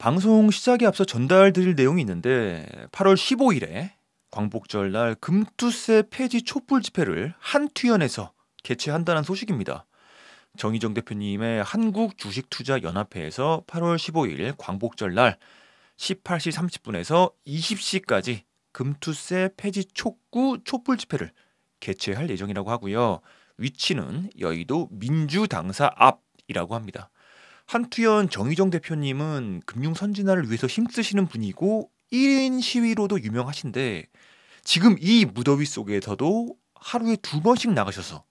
방송 시작에 앞서 전달드릴 내용이 있는데 8월 15일에 광복절 날 금투세 폐지 촛불 집회를 한투연에서 개최한다는 소식입니다. 정희정 대표님의 한국주식투자연합회에서 8월 15일 광복절 날 18시 30분에서 20시까지 금투세 폐지 촉구 촛불 집회를 개최할 예정이라고 하고요. 위치는 여의도 민주당사 앞이라고 합니다. 한투현 정의정 대표님은 금융 선진화를 위해서 힘쓰시는 분이고 1인 시위로도 유명하신데 지금 이 무더위 속에서도 하루에 두 번씩 나가셔서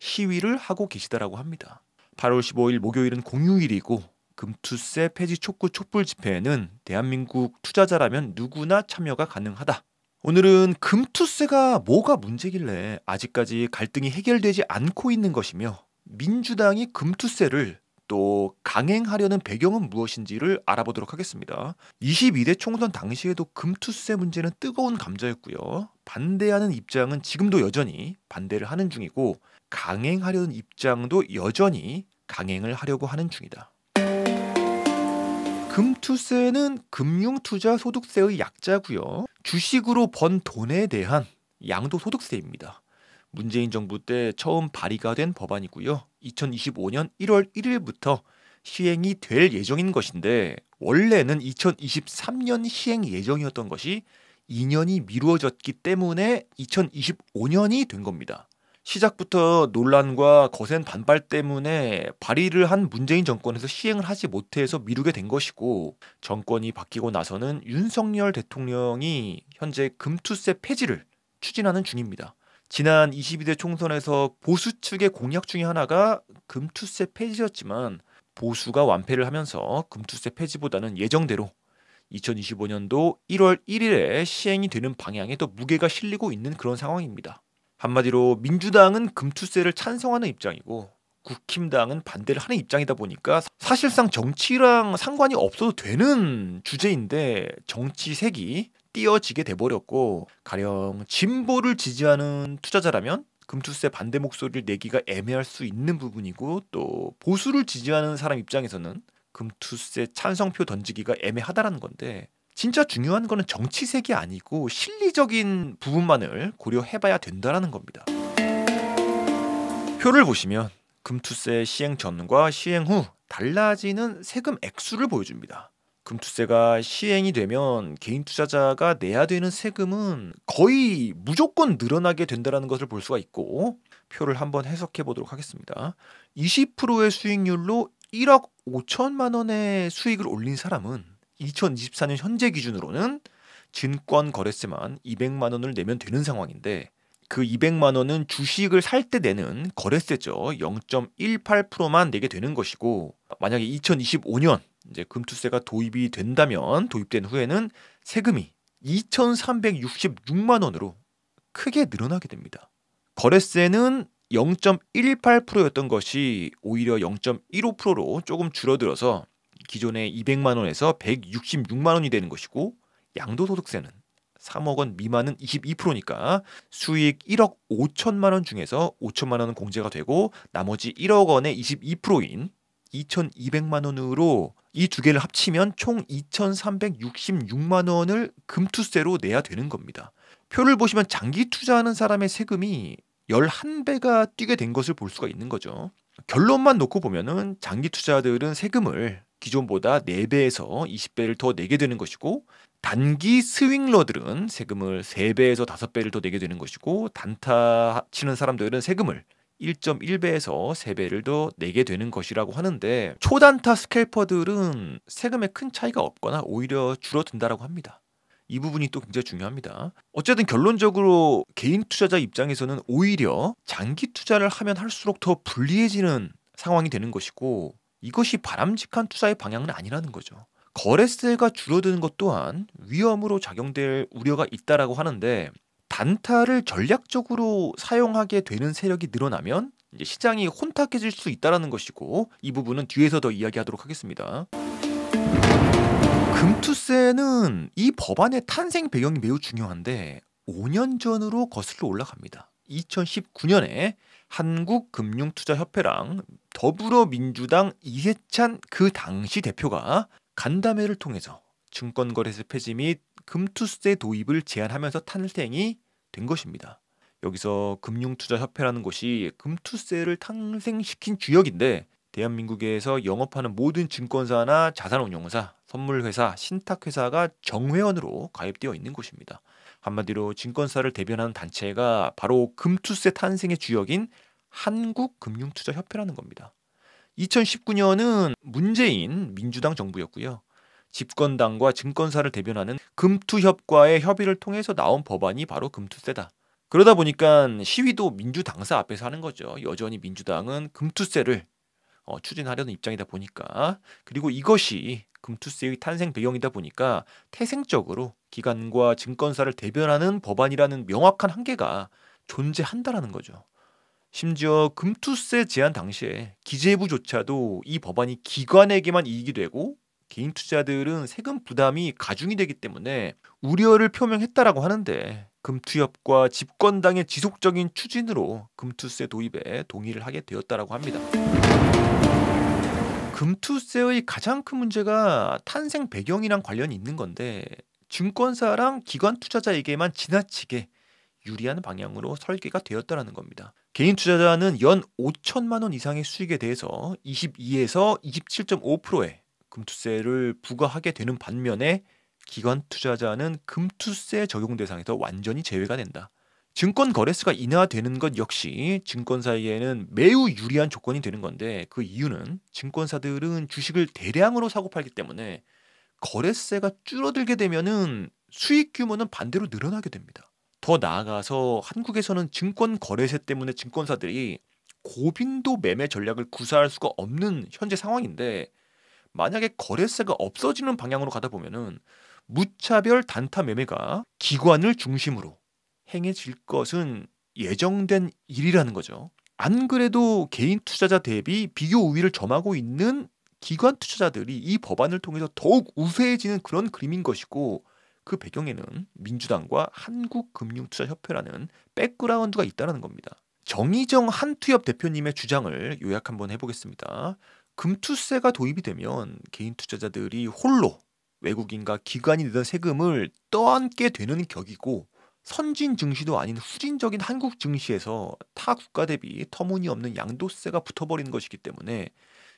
시위를 하고 계시다라고 합니다. 8월 15일 목요일은 공휴일이고 금투세 폐지 촉구 촛불 집회에는 대한민국 투자자라면 누구나 참여가 가능하다. 오늘은 금투세가 뭐가 문제길래 아직까지 갈등이 해결되지 않고 있는 것이며 민주당이 금투세를 또 강행하려는 배경은 무엇인지를 알아보도록 하겠습니다. 22대 총선 당시에도 금투세 문제는 뜨거운 감자였고요. 반대하는 입장은 지금도 여전히 반대를 하는 중이고 강행하려는 입장도 여전히 강행을 하려고 하는 중이다. 금투세는 금융투자소득세의 약자고요. 주식으로 번 돈에 대한 양도소득세입니다. 문재인 정부 때 처음 발의가 된 법안이고요. 2025년 1월 1일부터 시행이 될 예정인 것인데 원래는 2023년 시행 예정이었던 것이 2년이 미루어졌기 때문에 2025년이 된 겁니다. 시작부터 논란과 거센 반발 때문에 발의를 한 문재인 정권에서 시행을 하지 못해서 미루게 된 것이고 정권이 바뀌고 나서는 윤석열 대통령이 현재 금투세 폐지를 추진하는 중입니다. 지난 22대 총선에서 보수 측의 공약 중의 하나가 금투세 폐지였지만 보수가 완패를 하면서 금투세 폐지보다는 예정대로 2025년도 1월 1일에 시행이 되는 방향에 더 무게가 실리고 있는 그런 상황입니다. 한마디로 민주당은 금투세를 찬성하는 입장이고 국힘당은 반대를 하는 입장이다 보니까 사실상 정치랑 상관이 없어도 되는 주제인데 정치색이 띄어지게 돼버렸고 가령 진보를 지지하는 투자자라면 금투세 반대 목소리를 내기가 애매할 수 있는 부분이고 또 보수를 지지하는 사람 입장에서는 금투세 찬성표 던지기가 애매하다라는 건데 진짜 중요한 거는 정치색이 아니고 실리적인 부분만을 고려해봐야 된다라는 겁니다. 표를 보시면 금투세 시행 전과 시행 후 달라지는 세금 액수를 보여줍니다. 금투세가 시행이 되면 개인 투자자가 내야 되는 세금은 거의 무조건 늘어나게 된다는 것을 볼 수가 있고 표를 한번 해석해 보도록 하겠습니다. 20%의 수익률로 1억 5천만 원의 수익을 올린 사람은 2024년 현재 기준으로는 증권 거래세만 200만 원을 내면 되는 상황인데 그 200만 원은 주식을 살 때 내는 거래세죠. 0.18%만 내게 되는 것이고 만약에 2025년 이제 금투세가 도입이 된다면 도입된 후에는 세금이 2,366만 원으로 크게 늘어나게 됩니다. 거래세는 0.18%였던 것이 오히려 0.15%로 조금 줄어들어서 기존의 200만 원에서 166만 원이 되는 것이고 양도소득세는 3억 원 미만은 22%니까 수익 1억 5천만 원 중에서 5천만 원은 공제가 되고 나머지 1억 원의 22%인 2,200만 원으로 이 두 개를 합치면 총 2,366만 원을 금투세로 내야 되는 겁니다. 표를 보시면 장기 투자하는 사람의 세금이 11배가 뛰게 된 것을 볼 수가 있는 거죠. 결론만 놓고 보면은 장기 투자들은 세금을 기존보다 4배에서 20배를 더 내게 되는 것이고 단기 스윙러들은 세금을 3배에서 5배를 더 내게 되는 것이고 단타 치는 사람들은 세금을 1.1배에서 3배를 더 내게 되는 것이라고 하는데 초단타 스캘퍼들은 세금에 큰 차이가 없거나 오히려 줄어든다라고 합니다. 이 부분이 또 굉장히 중요합니다. 어쨌든 결론적으로 개인 투자자 입장에서는 오히려 장기 투자를 하면 할수록 더 불리해지는 상황이 되는 것이고 이것이 바람직한 투자의 방향은 아니라는 거죠. 거래세가 줄어드는 것 또한 위험으로 작용될 우려가 있다라고 하는데 단타를 전략적으로 사용하게 되는 세력이 늘어나면 이제 시장이 혼탁해질 수 있다라는 것이고 이 부분은 뒤에서 더 이야기하도록 하겠습니다. 금투세는 이 법안의 탄생 배경이 매우 중요한데 5년 전으로 거슬러 올라갑니다. 2019년에 한국금융투자협회랑 더불어민주당 이해찬 그 당시 대표가 간담회를 통해서 증권거래세 폐지 및 금투세 도입을 제한하면서 탄생이 된 것입니다. 여기서 금융투자협회라는 곳이 금투세를 탄생시킨 주역인데 대한민국에서 영업하는 모든 증권사나 자산운용사, 선물회사, 신탁회사가 정회원으로 가입되어 있는 곳입니다. 한마디로 증권사를 대변하는 단체가 바로 금투세 탄생의 주역인 한국금융투자협회라는 겁니다. 2019년은 문재인 민주당 정부였고요. 집권당과 증권사를 대변하는 금투협과의 협의를 통해서 나온 법안이 바로 금투세다. 그러다 보니까 시위도 민주당사 앞에서 하는 거죠. 여전히 민주당은 금투세를 어, 추진하려는 입장이다 보니까 그리고 이것이 금투세의 탄생 배경이다 보니까 태생적으로 기관과 증권사를 대변하는 법안이라는 명확한 한계가 존재한다라는 거죠. 심지어 금투세 제한 당시에 기재부조차도 이 법안이 기관에게만 이익이 되고 개인 투자들은 세금 부담이 가중이 되기 때문에 우려를 표명했다라고 하는데 금투협과 집권당의 지속적인 추진으로 금투세 도입에 동의를 하게 되었다라고 합니다. 금투세의 가장 큰 문제가 탄생 배경이랑 관련이 있는 건데 증권사랑 기관 투자자에게만 지나치게 유리한 방향으로 설계가 되었다라는 겁니다. 개인 투자자는 연 5천만 원 이상의 수익에 대해서 22에서 27.5%의 금투세를 부과하게 되는 반면에 기관 투자자는 금투세 적용 대상에서 완전히 제외가 된다. 증권 거래수가 인하되는 것 역시 증권사에게는 매우 유리한 조건이 되는 건데 그 이유는 증권사들은 주식을 대량으로 사고 팔기 때문에 거래세가 줄어들게 되면은 수익 규모는 반대로 늘어나게 됩니다. 더 나아가서 한국에서는 증권 거래세 때문에 증권사들이 고빈도 매매 전략을 구사할 수가 없는 현재 상황인데 만약에 거래세가 없어지는 방향으로 가다 보면은 무차별 단타 매매가 기관을 중심으로 행해질 것은 예정된 일이라는 거죠. 안 그래도 개인 투자자 대비 비교 우위를 점하고 있는 기관 투자자들이 이 법안을 통해서 더욱 우세해지는 그런 그림인 것이고 그 배경에는 민주당과 한국금융투자협회라는 백그라운드가 있다는 겁니다. 정의정 한투엽 대표님의 주장을 요약 한번 해보겠습니다. 금투세가 도입이 되면 개인 투자자들이 홀로 외국인과 기관이 내던 세금을 떠안게 되는 격이고 선진 증시도 아닌 후진적인 한국 증시에서 타 국가 대비 터무니없는 양도세가 붙어버리는 것이기 때문에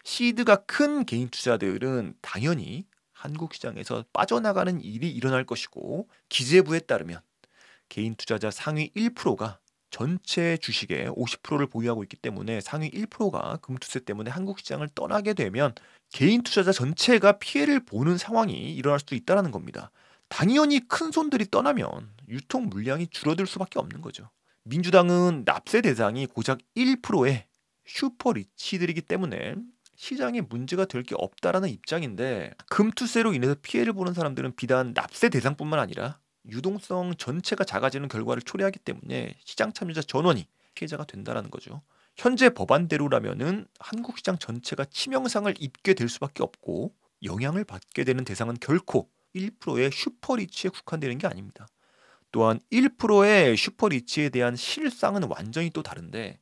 시드가 큰 개인 투자들은 당연히 한국 시장에서 빠져나가는 일이 일어날 것이고 기재부에 따르면 개인 투자자 상위 1%가 전체 주식의 50%를 보유하고 있기 때문에 상위 1%가 금투세 때문에 한국 시장을 떠나게 되면 개인 투자자 전체가 피해를 보는 상황이 일어날 수도 있다는 겁니다. 당연히 큰 손들이 떠나면 유통 물량이 줄어들 수밖에 없는 거죠. 민주당은 납세 대상이 고작 1%의 슈퍼 리치들이기 때문에 시장에 문제가 될 게 없다라는 입장인데 금투세로 인해서 피해를 보는 사람들은 비단 납세 대상뿐만 아니라 유동성 전체가 작아지는 결과를 초래하기 때문에 시장 참여자 전원이 피해자가 된다라는 거죠. 현재 법안대로라면은 한국 시장 전체가 치명상을 입게 될 수밖에 없고 영향을 받게 되는 대상은 결코 1%의 슈퍼리치에 국한되는 게 아닙니다. 또한 1%의 슈퍼리치에 대한 실상은 완전히 또 다른데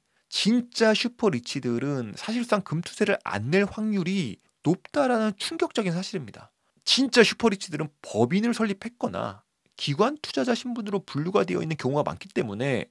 진짜 슈퍼리치들은 사실상 금투세를 안 낼 확률이 높다라는 충격적인 사실입니다. 진짜 슈퍼리치들은 법인을 설립했거나 기관 투자자 신분으로 분류가 되어 있는 경우가 많기 때문에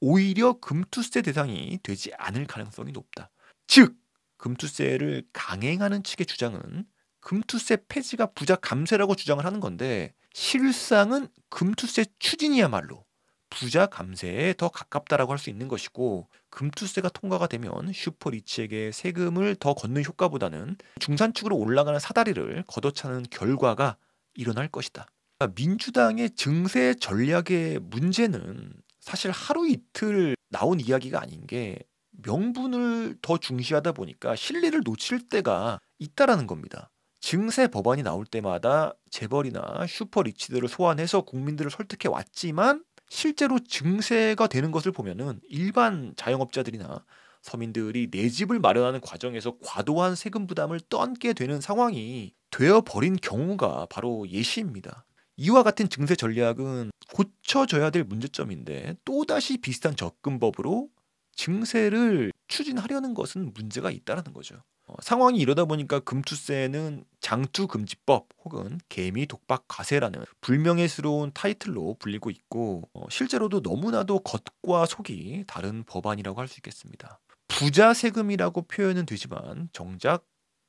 오히려 금투세 대상이 되지 않을 가능성이 높다. 즉 금투세를 강행하는 측의 주장은 금투세 폐지가 부자 감세라고 주장을 하는 건데 실상은 금투세 추진이야말로 부자 감세에 더 가깝다라고 할 수 있는 것이고 금투세가 통과가 되면 슈퍼리치에게 세금을 더 걷는 효과보다는 중산층으로 올라가는 사다리를 걷어차는 결과가 일어날 것이다. 아, 민주당의 증세 전략의 문제는 사실 하루 이틀 나온 이야기가 아닌 게 명분을 더 중시하다 보니까 신뢰를 놓칠 때가 있다라는 겁니다. 증세 법안이 나올 때마다 재벌이나 슈퍼리치들을 소환해서 국민들을 설득해 왔지만 실제로 증세가 되는 것을 보면은 일반 자영업자들이나 서민들이 내 집을 마련하는 과정에서 과도한 세금 부담을 떠안게 되는 상황이 되어 버린 경우가 바로 예시입니다. 이와 같은 증세 전략은 고쳐져야 될 문제점인데 또다시 비슷한 접근법으로 증세를 추진하려는 것은 문제가 있다라는 거죠. 어, 상황이 이러다 보니까 금투세는 장투금지법 혹은 개미 독박 가세라는 불명예스러운 타이틀로 불리고 있고 어, 실제로도 너무나도 겉과 속이 다른 법안이라고 할 수 있겠습니다. 부자 세금이라고 표현은 되지만 정작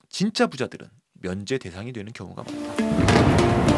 진짜 부자들은 면제 대상이 되는 경우가 많다.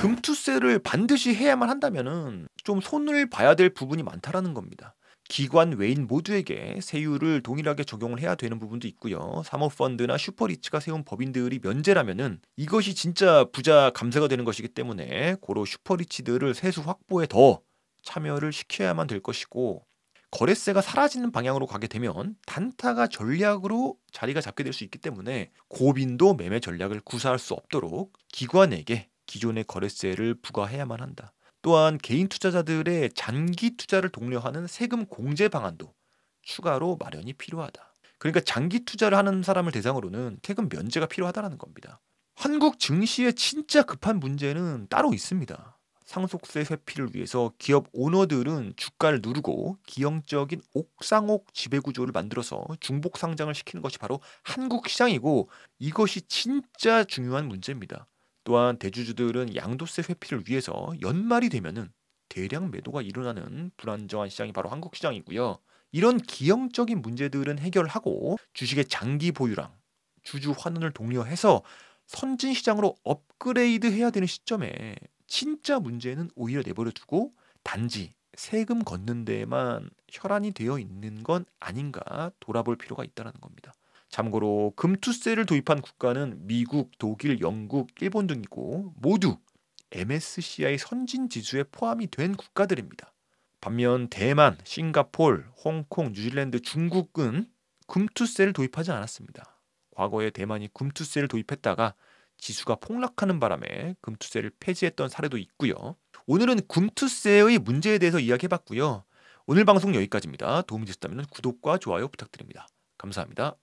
금투세를 반드시 해야만 한다면은 좀 손을 봐야 될 부분이 많다라는 겁니다. 기관 외인 모두에게 세율을 동일하게 적용을 해야 되는 부분도 있고요. 사모펀드나 슈퍼리츠가 세운 법인들이 면제라면은 이것이 진짜 부자 감세가 되는 것이기 때문에 고로 슈퍼리츠들을 세수 확보에 더 참여를 시켜야만 될 것이고 거래세가 사라지는 방향으로 가게 되면 단타가 전략으로 자리가 잡게 될 수 있기 때문에 고빈도 매매 전략을 구사할 수 없도록 기관에게 기존의 거래세를 부과해야만 한다. 또한 개인 투자자들의 장기 투자를 독려하는 세금 공제 방안도 추가로 마련이 필요하다. 그러니까 장기 투자를 하는 사람을 대상으로는 세금 면제가 필요하다는 겁니다. 한국 증시의 진짜 급한 문제는 따로 있습니다. 상속세 회피를 위해서 기업 오너들은 주가를 누르고 기형적인 옥상옥 지배구조를 만들어서 중복 상장을 시키는 것이 바로 한국 시장이고 이것이 진짜 중요한 문제입니다. 또한 대주주들은 양도세 회피를 위해서 연말이 되면은 대량 매도가 일어나는 불안정한 시장이 바로 한국 시장이고요. 이런 기형적인 문제들은 해결하고 주식의 장기 보유랑 주주 환원을 독려해서 선진 시장으로 업그레이드 해야 되는 시점에 진짜 문제는 오히려 내버려 두고 단지 세금 걷는 데에만 혈안이 되어 있는 건 아닌가 돌아볼 필요가 있다는 겁니다. 참고로 금투세를 도입한 국가는 미국, 독일, 영국, 일본 등이고 모두 MSCI 선진 지수에 포함이 된 국가들입니다. 반면 대만, 싱가폴, 홍콩, 뉴질랜드, 중국은 금투세를 도입하지 않았습니다. 과거에 대만이 금투세를 도입했다가 지수가 폭락하는 바람에 금투세를 폐지했던 사례도 있고요. 오늘은 금투세의 문제에 대해서 이야기해봤고요. 오늘 방송 여기까지입니다. 도움이 되셨다면 구독과 좋아요 부탁드립니다. 감사합니다.